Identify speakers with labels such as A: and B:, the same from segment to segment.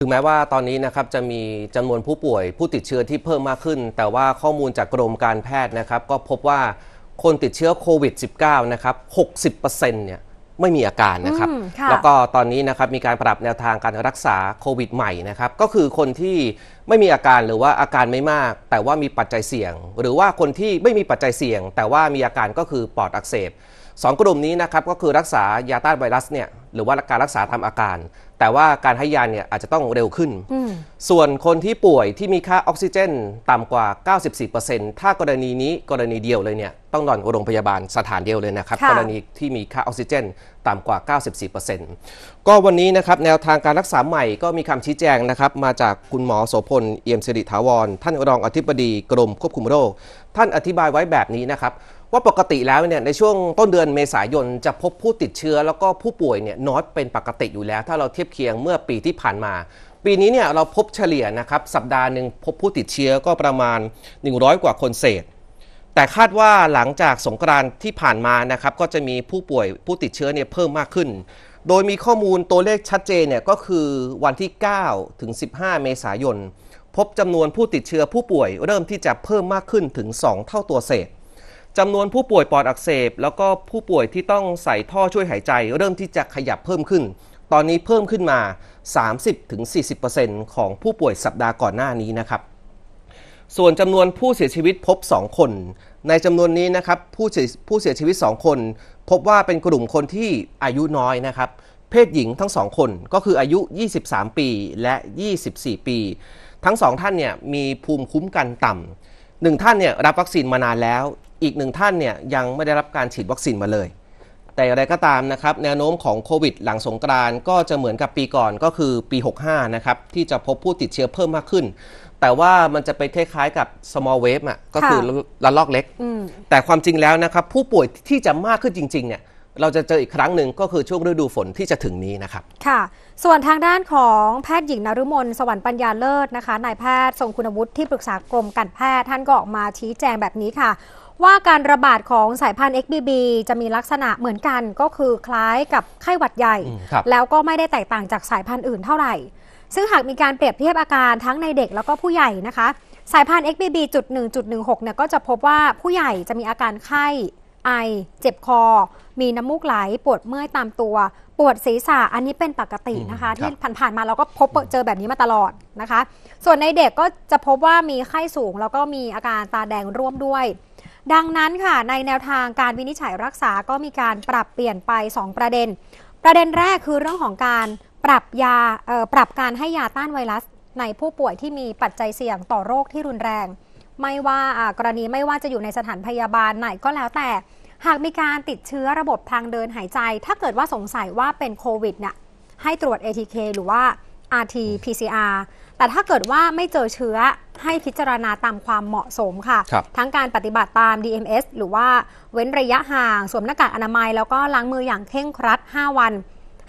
A: ถึงแม้ว่าตอนนี้นะครับจะมีจำนวนผู้ป่วยผู้ติดเชื้อที่เพิ่มมากขึ้น แต่ว่าข้อมูลจากกรมการแพทย์นะครับก็พบว่าคนติดเชื้อโควิด -19 นะครับ60%เนี่ย ไม่มีอาการนะครับแล้วก็ตอนนี้นะครับมีการปรับแนวทางการรักษาโควิดใหม่นะครับก็คือคนที่ไม่มีอาการ หรือว่าอาการไม่มาก แต่ว่ามีปัจจัยเสี่ยง หรือว่าคนที่ไม่มีปัจจัยเสี่ยงแต่ว่ามีอาการก็คือปอดอักเสบสองกลุ่มนี้นะครับก็คือรักษายาต้านไวรัสเนี่ยหรือว่าการรักษาทาอาการแต่ว่าการให้ยาเนี่ยอาจจะต้องเร็วขึ้น ส่วนคนที่ป่วยที่มีค่าออกซิเจนต่ำกว่า 94%ถ้ากรณีนี้กรณีเดียวเลยเนี่ยต้องนอนโรงพยาบาลสถานเดียวเลยนะครับ กรณีที่มีค่าออกซิเจนต่ำกว่า 94%ก็วันนี้นะครับ แนวทางการรักษาใหม่ก็มีคำชี้แจงนะครับ มาจากคุณหมอโสพลเอี่ยมสิริถาวร ท่านรองอธิบดีกรมควบคุมโรค ท่านอธิบายไว้แบบนี้นะครับว่าปกติแล้วเนี่ยในช่วงต้นเดือนเมษายน จะพบผู้ติดเชื้อ แล้วก็ผู้ป่วยเนี่ยน้อยเป็นปกติอยู่แล้ว ถ้าเราเทียบเคียงเมื่อปีที่ผ่านมา ปีนี้เนี่ยเราพบเฉลี่ยนะครับสัปดาห์หนึ่งพบผู้ติดเชื้อก็ประมาณ 100 กว่าคนเศษ แต่คาดว่าหลังจากสงกรานที่ผ่านมานะครับก็จะมีผู้ป่วยผู้ติดเชื้อเนี่ยเพิ่มมากขึ้น โดยมีข้อมูลตัวเลขชัดเจนเนี่ยก็คือวันที่9ถึง15 เมษายนพบจำนวนผู้ติดเชื้อผู้ป่วยเริ่มที่จะเพิ่มมากขึ้นถึง 2 เท่าตัวเศษจำนวนผู้ป่วยปอดอักเสบแล้วก็ผู้ป่วยที่ต้องใส่ท่อช่วยหายใจ เริ่มที่จะขยับเพิ่มขึ้น ตอนนี้เพิ่มขึ้นมา 30-40%ของผู้ป่วยสัปดาห์ก่อนหน้านี้นะครับ ส่วนจำนวนผู้เสียชีวิตพบ2คน ในจำนวนนี้นะครับผู้เสียผู้เสียชีวิต2คน พบว่าเป็นกลุ่มคนที่อายุน้อยนะครับ เพศหญิงทั้งสองคนก็คืออายุ 23 ปีและ 24 ปี ทั้งสองท่านเนี่ยมีภูมิคุ้มกันต่ำหนึ่งท่านเนี่ยรับวัคซีนมานานแล้วอีกหนึ่งท่านเนี่ยยังไม่ได้รับการฉีดวัคซีนมาเลย แต่อะไรก็ตามนะครับ แนวโน้มของโควิดหลังสงกรานก็จะเหมือนกับปีก่อนก็คือปี 65 นะครับ ที่จะพบผู้ติดเชื้อเพิ่มมากขึ้น แต่ว่ามันจะไปคล้ายๆกับ small wave อ่ะก็คือระลอกเล็ก แต่ความจริงแล้วนะครับ ผู้ป่วยที่จะมากขึ้นจริง ๆเนี่ยเราจะเจออีกครั้งหนึ่งก็คือช่วงฤดูฝนที่จะถึงนี้นะครับ
B: ค่ะ ส่วนทางด้านของแพทย์หญิงนรุมนสวรรค์ปัญญาเลิศนะคะนายแพทย์ทรงคุณวุฒิที่ปรึกษากรมการแพทย์ท่านก็ออกมาชี้แจงแบบนี้ค่ะว่าการระบาดของสายพันธุ์ XBB จะมีลักษณะเหมือนกันก็คือคล้ายกับไข้หวัดใหญ่ แล้วก็ไม่ได้แตกต่างจากสายพันธุ์อื่นเท่าไหร่ ซึ่งหากมีการเปรียบเทียบอาการทั้งในเด็กแล้วก็ผู้ใหญ่นะคะ สายพันธุ์ XBB จุดหนึ่งจุดหนึ่งหกเนี่ยก็จะพบว่าผู้ใหญ่จะมีอาการไข้ไอ เจ็บคอ มีน้ำมูกไหลปวดเมื่อยตามตัว ปวดศีรษะ อันนี้เป็นปกตินะคะที่ผ่านๆมาเราก็พบเจอแบบนี้มาตลอดนะคะ ส่วนในเด็กก็จะพบว่ามีไข้สูง แล้วก็มีอาการตาแดงร่วมด้วยดังนั้นค่ะในแนวทางการวินิจฉัยรักษาก็มีการปรับเปลี่ยนไป 2 ประเด็น ประเด็นแรกคือเรื่องของการปรับยาปรับการให้ยาต้านไวรัสในผู้ป่วยที่มีปัจจัยเสี่ยงต่อโรคที่รุนแรง ไม่ว่ากรณีไม่ว่าจะอยู่ในสถานพยาบาลไหนก็แล้วแต่ หากมีการติดเชื้อระบบทางเดินหายใจถ้าเกิดว่าสงสัยว่าเป็นโควิดเนี่ยให้ตรวจ ATK หรือว่า RT-PCR แต่ถ้าเกิดว่าไม่เจอเชื้อให้พิจารณาตามความเหมาะสมค่ะคทั้งการปฏิบัติตาม DMS หรือว่าเว้นระยะห่าง สวมหน้ากากอนามัย แล้วก็ล้างมืออย่างเคร่งครัด 5 วัน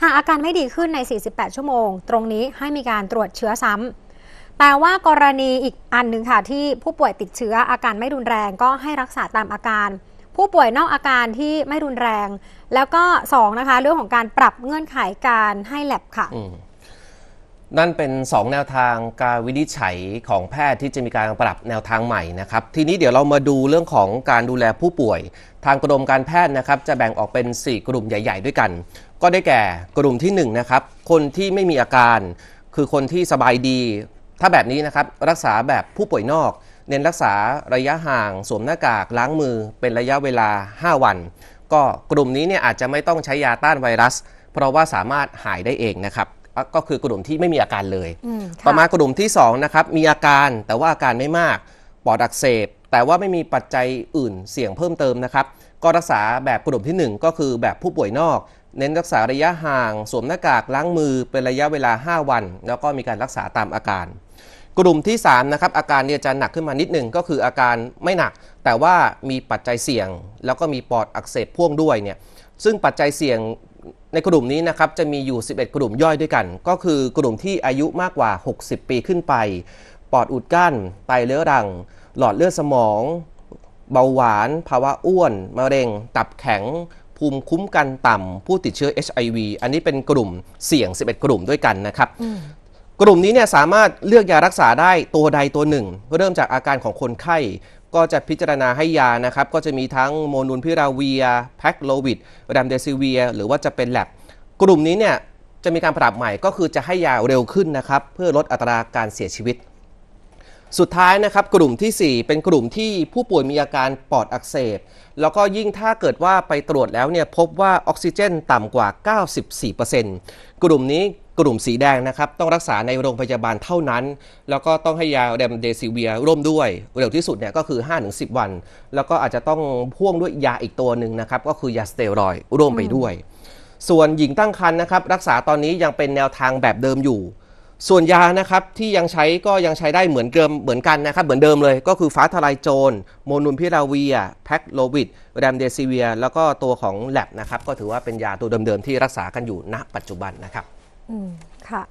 B: หากอาการไม่ดีขึ้นใน 48 ชั่วโมง ตรงนี้ให้มีการตรวจเชื้อซ้ำ แต่ว่ากรณีอีกอันหนึ่งค่ะ ที่ผู้ป่วยติดเชื้ออาการไม่รุนแรงก็ให้รักษาตามอาการ ผู้ป่วยนอกอาการที่ไม่รุนแรง แล้วก็ 2 นะคะ เรื่องของการปรับเงื่อนไขการให้แลบค่ะ
A: นั่นเป็น 2 แนวทางการวินิจฉัยของแพทย์ที่จะมีการปรับแนวทางใหม่นะครับทีนี้เดี๋ยวเรามาดูเรื่องของการดูแลผู้ป่วย ทางกรมการแพทย์นะครับ จะแบ่งออกเป็น 4 กลุ่มใหญ่ๆ ด้วยกัน ก็ได้แก่กลุ่มที่1นนะครับคนที่ไม่มีอาการ คือคนที่สบายดี ถ้าแบบนี้นะครับรักษาแบบผู้ป่วยนอก เน้นรักษาระยะห่าง สวมหน้ากากล้างมือ เป็นระยะเวลา 5 วัน ก็กลุ่มนี้เนี่ยอาจจะไม่ต้องใช้ยาต้านไวรัส เพราะว่าสามารถหายได้เองนะครับก็คือกลุ่มที่ไม่มีอาการเลยต่อมากลุ่มที่2นะครับ มีอาการแต่ว่าอาการไม่มากปอดอักเสบ แต่ว่าไม่มีปัจจัยอื่นเสี่ยงเพิ่มเติมนะครับ ก็รักษาแบบกลุ่มที่ 1 ก็คือแบบผู้ป่วยนอก เน้นรักษาระยะห่าง สวมหน้ากากล้างมือ เป็นระยะเวลา 5 วัน แล้วก็มีการรักษาตามอาการ กลุ่มที่3นะครับอาการเนี่ยจะหนักขึ้นมานิดหนึ่งก็คืออาการไม่หนัก แต่ว่ามีปัจจัยเสี่ยงแล้วก็มีปอดอักเสบพ่วงด้วยเนี่ย ซึ่งปัจจัยเสี่ยงในกลุ่มนี้นะครับจะมีอยู่ 11 กลุ่มย่อยด้วยกัน ก็คือกลุ่มที่อายุมากกว่า 60 ปีขึ้นไปปอดอุดกั้นไตเลื้อรัง หลอดเลือดสมอง เบาหวาน ภาวะอ้วน มะเร็งตับแข็ง ภูมิคุ้มกันต่ำผู้ติดเชื้อ HIV อันนี้เป็นกลุ่มเสี่ยง 11 กลุ่มด้วยกันนะครับกลุ่มนี้เนี่ยสามารถเลือกยารักษาได้ตัวใดตัวหนึ่งเริ่มจากอาการของคนไข้ ก็จะพิจารณาให้ยานะครับ ก็จะมีทั้งโมนูลพิราเวียแพคโลวิดดัมเดซิเวียหรือว่าจะเป็นแลบกลุ่มนี้เนี่ย จะมีการปรับใหม่ก็คือจะให้ยาเร็วขึ้นนะครับ เพื่อลดอัตราการเสียชีวิต สุดท้ายนะครับกลุ่มที่ 4 เป็นกลุ่มที่ผู้ป่วยมีอาการปอดอักเสบแล้วก็ยิ่งถ้าเกิดว่าไปตรวจแล้วเนี่ยพบว่าออกซิเจน ต่ำกว่า94%กลุ่มนี้กลุ่มสีแดงนะครับ ต้องรักษาในโรงพยาบาลเท่านั้น แล้วก็ต้องให้ยาเดมเดซิเวียร่วมด้วยเร็วที่สุดเนี่ยก็คือ 5-10 วัน แล้วก็อาจจะต้องพ่วงด้วยยาอีกตัวหนึ่งนะครับ ก็คือยาสเตียรอยร่วมไปด้วย ส่วนหญิงตั้งครรภ์นะครับ รักษาตอนนี้ยังเป็นแนวทางแบบเดิมอยู่ ส่วนยานะครับ ที่ยังใช้ก็ยังใช้ได้เหมือนเดิมเหมือนกันนะครับเหมือนเดิมเลย ก็คือฟ้าทลายโจรโมนูนพิราเวียแพคโลวิดแรมเดซิเวีย แล้วก็ตัวของแลบนะครับก็ถือว่าเป็นยาตัวเดิมๆที่รักษากันอยู่ณปัจจุบันนะครับ
B: อืม ค่ะ